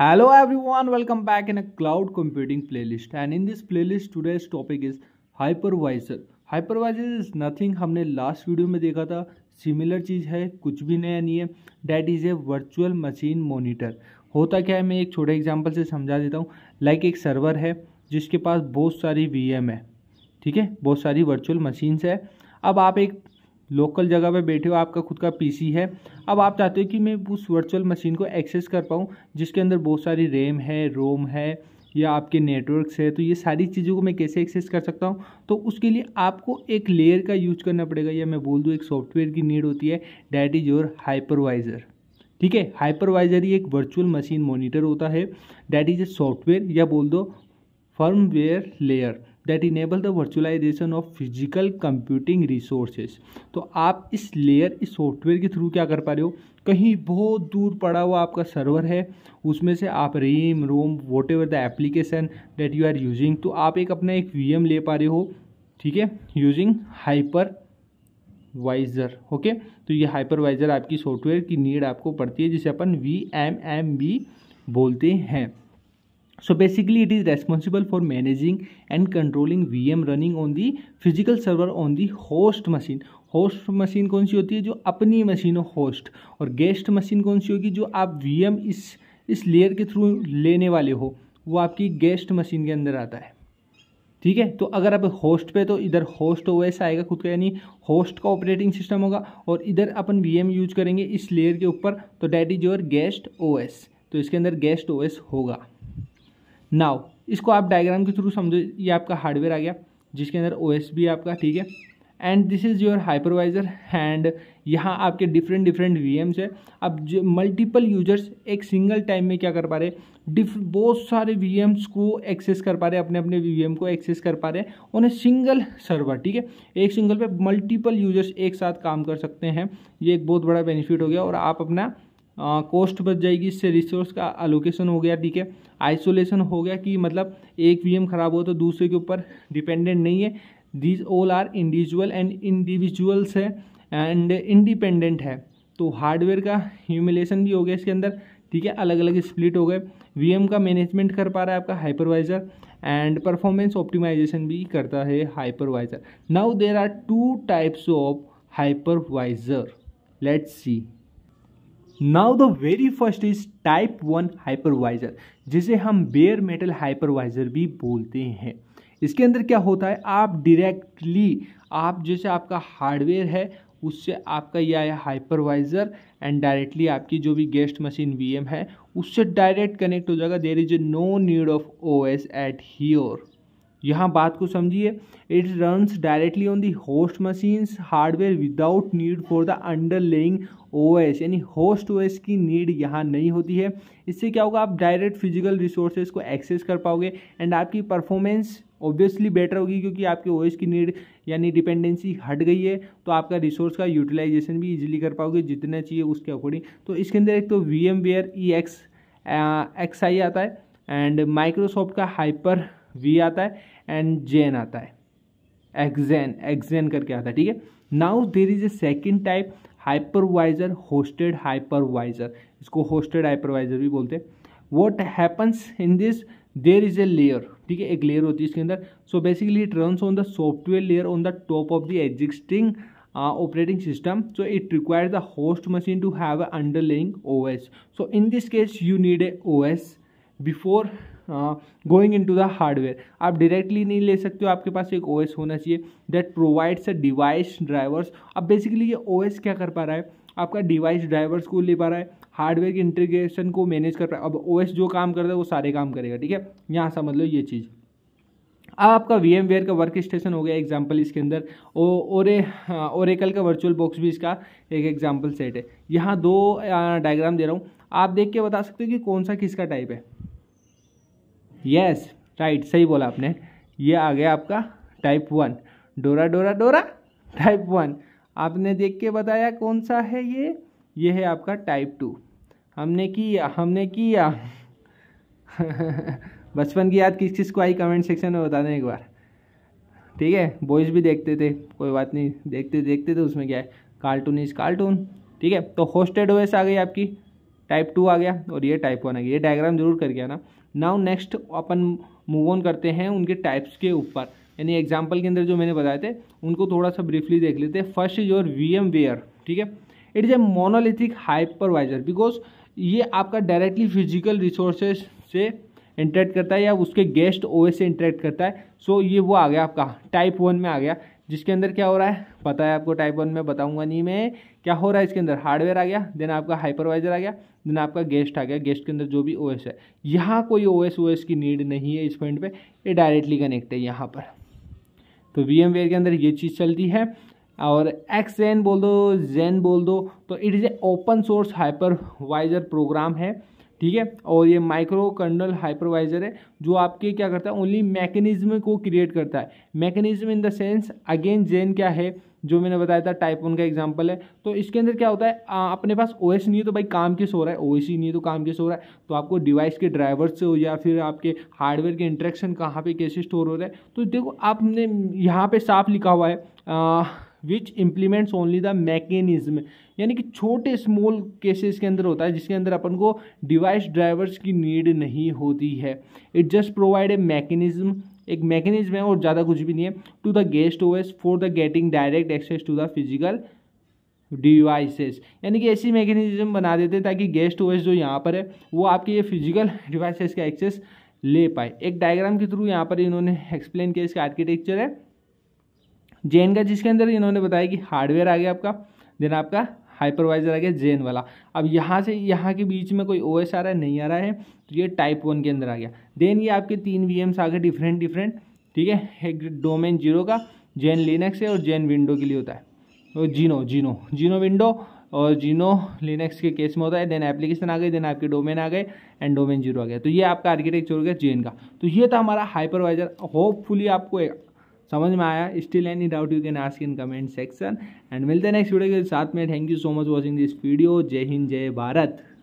Hello everyone, welcome back in a cloud computing playlist and in this playlist today's topic is hypervisor. Hypervisor is nothing हमने last video में देखा था similar चीज़ है कुछ भी नया नहीं है that is a virtual machine monitor होता क्या है मैं एक छोटे एग्जाम्पल से समझा देता हूँ लाइक like एक सर्वर है जिसके पास बहुत सारी वी है ठीक है बहुत सारी वर्चुअल मशीन्स है अब आप एक लोकल जगह पे बैठे हो आपका खुद का पीसी है अब आप चाहते हो कि मैं उस वर्चुअल मशीन को एक्सेस कर पाऊँ जिसके अंदर बहुत सारी रैम है रोम है या आपके नेटवर्क्स है तो ये सारी चीज़ों को मैं कैसे एक्सेस कर सकता हूँ तो उसके लिए आपको एक लेयर का यूज करना पड़ेगा या मैं बोल दूँ एक सॉफ्टवेयर की नीड होती है डैट इज़ योर हाइपरवाइज़र ठीक है हाइपरवाइज़र ही एक वर्चुअल मशीन मॉनिटर होता है डैट इज़ ए सॉफ्टवेयर या बोल दो firmware layer that enable the virtualization of physical computing resources तो आप इस लेयर इस सॉफ्टवेयर के थ्रू क्या कर पा रहे हो कहीं बहुत दूर पड़ा हुआ आपका सर्वर है उसमें से आप RAM ROM whatever the application that you are using तो आप एक अपना एक वी ले पा रहे हो ठीक है यूजिंग हाइपर वाइज़र ओके तो ये हाइपरवाइज़र आपकी सॉफ्टवेयर की नीड आपको पड़ती है जिसे अपन वी एम एम बी बोलते हैं so basically it is responsible for managing and controlling vm running on the physical server on the host machine host machine कौन सी होती है जो अपनी मशीन हो होस्ट और गेस्ट मशीन कौन सी होगी जो आप एम इस इस लेयर के थ्रू लेने वाले हो वो आपकी गेस्ट मशीन के अंदर आता है ठीक है तो अगर आप होस्ट पे तो इधर होस्ट ओ आएगा खुद का यानी होस्ट का ऑपरेटिंग सिस्टम होगा और इधर अपन एम यूज करेंगे इस लेयर के ऊपर तो that is your guest O तो इसके अंदर गेस्ट ओ होगा नाव इसको आप डायग्राम के थ्रू समझो ये आपका हार्डवेयर आ गया जिसके अंदर ओ भी आपका ठीक है and this is your hypervisor and यहाँ आपके डिफरेंट डिफरेंट वी एम्स है अब जो मल्टीपल यूजर्स एक सिंगल टाइम में क्या कर पा रहे डिफ बहुत सारे वी एम्स को एक्सेस कर पा रहे अपने अपने वी एम को एक्सेस कर पा रहे हैं सिंगल सर्वर ठीक है एक सिंगल पे मल्टीपल यूजर्स एक साथ काम कर सकते हैं ये एक बहुत बड़ा बेनिफिट हो गया और आप अपना कॉस्ट बच जाएगी इससे रिसोर्स का अलोकेशन हो गया ठीक है आइसोलेशन हो गया कि मतलब एक वीएम ख़राब हो तो दूसरे के ऊपर डिपेंडेंट नहीं है these all are individual and individuals है एंड इंडिपेंडेंट है तो हार्डवेयर का ह्यूमिलेशन भी हो गया इसके अंदर ठीक है अलग अलग स्प्लिट हो गए वीएम का मैनेजमेंट कर पा रहा है आपका हाइपरवाइज़र एंड परफॉर्मेंस ऑप्टिमाइजेशन भी करता है hypervisor now there are two types of hypervisor let's see now the very first is type one hypervisor जिसे हम बेयर मेटल हाइपरवाइज़र भी बोलते हैं इसके अंदर क्या होता है आप डायरेक्टली आप जैसे आपका हार्डवेयर है उससे आपका यह आया हाइपरवाइज़र एंड डायरेक्टली आपकी जो भी गेस्ट मशीन वीएम है उससे डायरेक्ट कनेक्ट हो जाएगा there is no need of O S at here यहाँ बात को समझिए it runs directly on the host machines hardware without need for the underlying O यानी होस्ट ओ की नीड यहाँ नहीं होती है इससे क्या होगा आप डायरेक्ट फिजिकल रिसोर्सेज को एक्सेस कर पाओगे एंड आपकी परफॉर्मेंस ऑब्वियसली बेटर होगी क्योंकि आपके ओ की नीड यानी डिपेंडेंसी हट गई है तो आपका रिसोर्स का यूटिलाइजेशन भी इजीली कर पाओगे जितना चाहिए उसके अकॉर्डिंग तो इसके अंदर एक तो V M ware E X X I आता है एंड माइक्रोसॉफ्ट का हाइपर वी आता है एंड जेन आता है एक्जेन एक्जेन करके आता है ठीक है now there is a second type hypervisor hosted hypervisor इसको होस्टेड हाइपरवाइजर भी बोलते हैं what happens in this there is a layer ठीक है एक लेयर होती है इसके अंदर so basically it run on the software layer on the top of the existing operating system it require the host machine to have machine under have O S so in this case you need A O S before going in to the hardware आप directly नहीं ले सकते हो आपके पास एक OS होना चाहिए that provides a device drivers अब बेसिकली ये एस क्या कर पा रहा है आपका डिवाइस ड्राइवर्स को ले पा रहा है हार्डवेयर के इंटीग्रेशन को मैनेज कर पा रहा है अब जो काम करता है वो सारे काम करेगा ठीक है यहाँ समझ लो ये चीज़ अब आपका वी एम वेयर का वर्क स्टेशन हो गया एग्जाम्पल इसके अंदर ओरे ओरेकल हाँ, का वर्चुअल बॉक्स भी इसका एक एग्जाम्पल सेट है यहाँ दो डायग्राम दे रहा हूँ आप देख के बता सकते हो कि कौन सा किसका टाइप है यस राइट सही बोला आपने ये आ गया आपका टाइप वन डोरा डोरा डोरा टाइप वन आपने देख के बताया कौन सा है ये ये है आपका टाइप टू हमने किया हमने किया बचपन की याद किस किस को आई कमेंट सेक्शन में बता दें एक बार ठीक है बॉयज़ भी देखते थे कोई बात नहीं देखते देखते थे तो उसमें क्या है कार्टून इज कार्टून ठीक है तो होस्टेड ओएस आ गई आपकी टाइप टू आ गया और ये टाइप वन आ गया ये डायग्राम जरूर कर गया ना नाउ नेक्स्ट अपन मूव ऑन करते हैं उनके टाइप्स के ऊपर यानी एग्जाम्पल के अंदर जो मैंने बताए थे उनको थोड़ा सा ब्रीफली देख लेते हैं first is your V M ware ठीक है it is a monolithic hypervisor because ये आपका डायरेक्टली फिजिकल रिसोर्सेज से इंटरेक्ट करता है या उसके गेस्ट ओ से इंटरेक्ट करता है सो so, ये वो आ गया आपका टाइप वन में आ गया जिसके अंदर क्या हो रहा है पता है आपको टाइप वन में बताऊंगा नहीं मैं क्या हो रहा है इसके अंदर हार्डवेयर आ गया देन आपका हाइपरवाइजर आ गया देन आपका गेस्ट आ गया गेस्ट के अंदर जो भी ओएस है यहाँ कोई ओएस ओएस की नीड नहीं है इस पॉइंट पे ये डायरेक्टली कनेक्ट है यहाँ पर तो वी के अंदर ये चीज़ चलती है और एक्स बोल दो जेन बोल दो तो it is a open source hypervisor program है ठीक है और ये माइक्रो कर्नल हाइपरवाइजर है जो आपके क्या करता है ओनली मैकेनिज्म को क्रिएट करता है mechanism in the sense again Xen क्या है जो मैंने बताया था टाइप वन का एग्जाम्पल है तो इसके अंदर क्या होता है आ, अपने पास ओ नहीं है तो भाई काम किस हो रहा है ओ नहीं है तो काम किस हो रहा है तो आपको डिवाइस के ड्राइवर से हो या फिर आपके हार्डवेयर के इंट्रैक्शन कहाँ पे कैसे स्टोर हो रहा है तो देखो आपने यहाँ पे साफ लिखा हुआ है ah, which implements only the mechanism यानी कि छोटे स्मॉल केसेस के अंदर होता है जिसके अंदर अपन को डिवाइस ड्राइवर्स की नीड नहीं होती है it just provide a mechanism एक मैकेनिज्म है और ज़्यादा कुछ भी नहीं है to the guest OS for the getting direct access to the physical devices यानी कि ऐसी मैकेनिज्म बना देते हैं ताकि गेस्ट ओएस जो यहाँ पर है वो आपके ये फिजिकल डिवाइसेस का एक्सेस ले पाए एक डायग्राम के थ्रू यहाँ पर इन्होंने एक्सप्लेन किया इसका आर्किटेक्चर है जेन का जिसके अंदर इन्होंने बताया कि हार्डवेयर आ गया आपका देन आपका हाइपरवाइजर आ गया जेन वाला अब यहाँ से यहाँ के बीच में कोई ओ आ रहा है नहीं आ रहा है तो ये टाइप वन के अंदर आ गया देन ये आपके तीन वी आ गए डिफरेंट डिफरेंट ठीक है एक डोमेन जीरो का जेन लिनक्स है और जेन विंडो के लिए होता है तो और जीनो जीनो जीनो विंडो और जीनो लिनक्स के केस में होता है देन एप्लीकेशन आ गई देन आपके डोमेन आ गए एंड डोमेन जीरो आ गया तो ये आपका आर्किटेक्चर हो गया जेन का तो ये था हमारा हाइपरवाइजर होपफुली आपको समझ में आया still any doubt you can ask in comment section and मिलते हैं नेक्स्ट वीडियो के साथ में thank you so much watching this video जय हिंद जय भारत